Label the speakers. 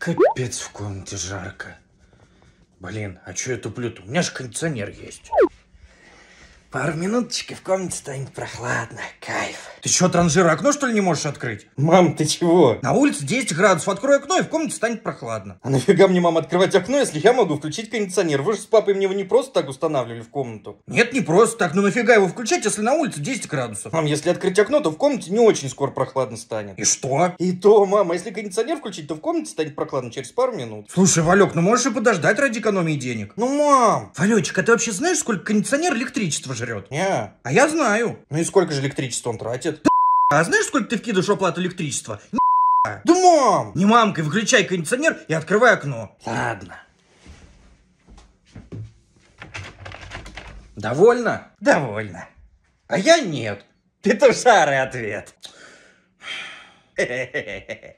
Speaker 1: Капец в комнате жарко. Блин, а чё я туплю-то? У меня же кондиционер есть. Пару минуточек, и в комнате станет прохладно. Кайф. Ты что, транжир, окно, что ли, не можешь открыть? Мам, ты чего? На улице 10 градусов. Открой окно, и в комнате станет прохладно. А нафига мне, мам, открывать окно, если я могу включить кондиционер? Вы же с папой мне его не просто так устанавливали в комнату. Нет, не просто так. Ну нафига его включать, если на улице 10 градусов? Мам, если открыть окно, то в комнате не очень скоро прохладно станет. И что? И то, мама, если кондиционер включить, то в комнате станет прохладно через пару минут. Слушай, Валек, ну можешь и подождать ради экономии денег. Ну, мам! Валечек, а ты вообще знаешь, сколько кондиционер электричества жрет. Не. А я знаю. Ну и сколько же электричества он тратит? а знаешь, сколько ты вкидываешь оплату электричества? Не, да мам! Не мамкой, выключай кондиционер и открывай окно. Ладно. Довольно? Довольно. А я нет. Это шарый ответ.